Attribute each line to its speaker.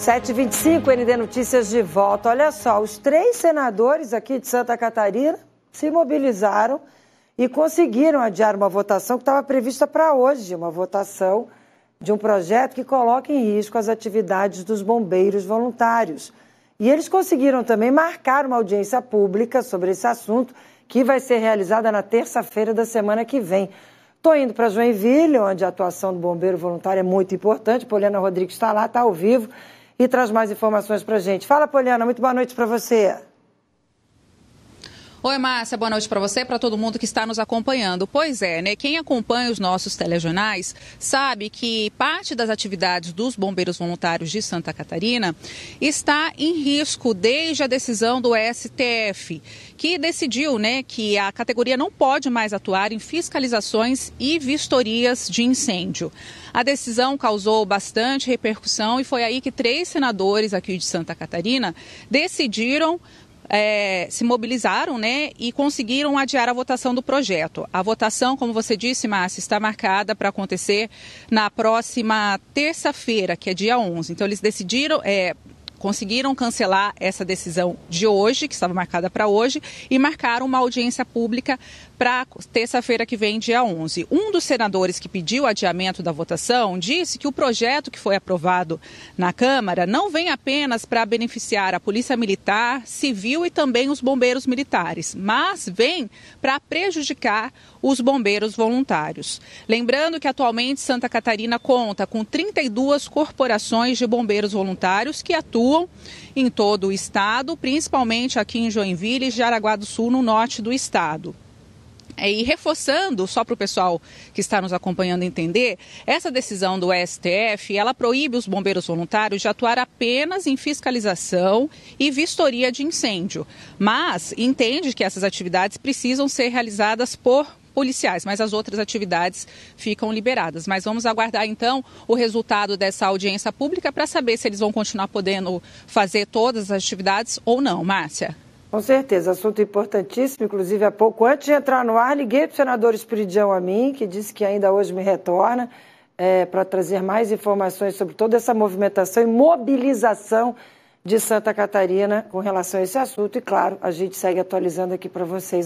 Speaker 1: 7h25, ND Notícias de volta. Olha só, os três senadores aqui de Santa Catarina se mobilizaram e conseguiram adiar uma votação que estava prevista para hoje, uma votação de um projeto que coloca em risco as atividades dos bombeiros voluntários. E eles conseguiram também marcar uma audiência pública sobre esse assunto, que vai ser realizada na terça-feira da semana que vem. Estou indo para Joinville, onde a atuação do bombeiro voluntário é muito importante. Poliana Rodrigues está lá, está ao vivo e traz mais informações para a gente. Fala, Poliana, muito boa noite para você.
Speaker 2: Oi, Márcia, boa noite para você, para todo mundo que está nos acompanhando. Pois é, né? Quem acompanha os nossos telejornais sabe que parte das atividades dos bombeiros voluntários de Santa Catarina está em risco desde a decisão do STF, que decidiu, né, que a categoria não pode mais atuar em fiscalizações e vistorias de incêndio. A decisão causou bastante repercussão e foi aí que três senadores aqui de Santa Catarina decidiram é, se mobilizaram né, e conseguiram adiar a votação do projeto. A votação, como você disse, Márcia, está marcada para acontecer na próxima terça-feira, que é dia 11. Então, eles decidiram, é, conseguiram cancelar essa decisão de hoje, que estava marcada para hoje, e marcaram uma audiência pública para terça-feira que vem, dia 11. Um dos senadores que pediu o adiamento da votação disse que o projeto que foi aprovado na Câmara não vem apenas para beneficiar a Polícia Militar, Civil e também os bombeiros militares, mas vem para prejudicar os bombeiros voluntários. Lembrando que atualmente Santa Catarina conta com 32 corporações de bombeiros voluntários que atuam em todo o estado, principalmente aqui em Joinville e Jaraguá do Sul, no norte do estado. É, e reforçando, só para o pessoal que está nos acompanhando entender, essa decisão do STF, ela proíbe os bombeiros voluntários de atuar apenas em fiscalização e vistoria de incêndio, mas entende que essas atividades precisam ser realizadas por policiais, mas as outras atividades ficam liberadas. Mas vamos aguardar então o resultado dessa audiência pública para saber se eles vão continuar podendo fazer todas as atividades ou não, Márcia.
Speaker 1: Com certeza, assunto importantíssimo. Inclusive, há pouco antes de entrar no ar, liguei para o senador Espiridião a mim, que disse que ainda hoje me retorna é, para trazer mais informações sobre toda essa movimentação e mobilização de Santa Catarina com relação a esse assunto. E, claro, a gente segue atualizando aqui para vocês.